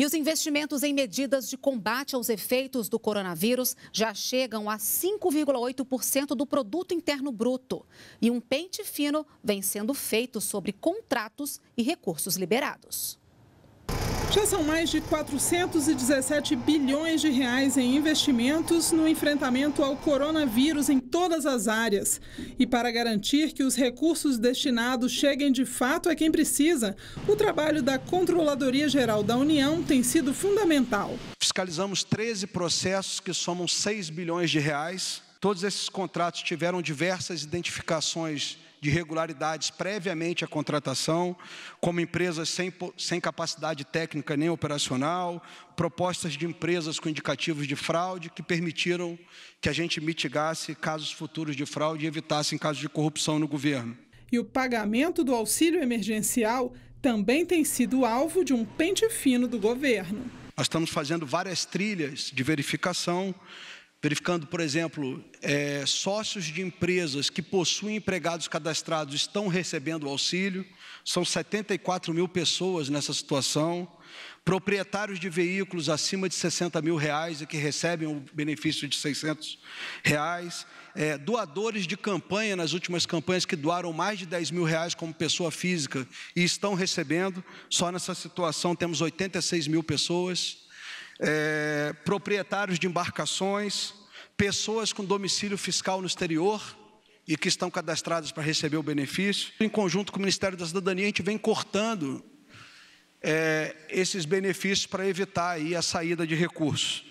E os investimentos em medidas de combate aos efeitos do coronavírus já chegam a 5,8% do produto interno bruto. E um pente fino vem sendo feito sobre contratos e recursos liberados. Já são mais de 417 bilhões de reais em investimentos no enfrentamento ao coronavírus em todas as áreas. E para garantir que os recursos destinados cheguem de fato a quem precisa, o trabalho da Controladoria Geral da União tem sido fundamental. Fiscalizamos 13 processos que somam 6 bilhões de reais. Todos esses contratos tiveram diversas identificações de irregularidades previamente à contratação, como empresas sem, sem capacidade técnica nem operacional, propostas de empresas com indicativos de fraude que permitiram que a gente mitigasse casos futuros de fraude e evitasse casos de corrupção no governo. E o pagamento do auxílio emergencial também tem sido alvo de um pente fino do governo. Nós estamos fazendo várias trilhas de verificação verificando, por exemplo, é, sócios de empresas que possuem empregados cadastrados estão recebendo auxílio, são 74 mil pessoas nessa situação. Proprietários de veículos acima de 60 mil reais e que recebem o um benefício de 600 reais. É, doadores de campanha, nas últimas campanhas, que doaram mais de 10 mil reais como pessoa física e estão recebendo. Só nessa situação temos 86 mil pessoas é, proprietários de embarcações, pessoas com domicílio fiscal no exterior e que estão cadastradas para receber o benefício. Em conjunto com o Ministério da Cidadania, a gente vem cortando é, esses benefícios para evitar aí a saída de recursos.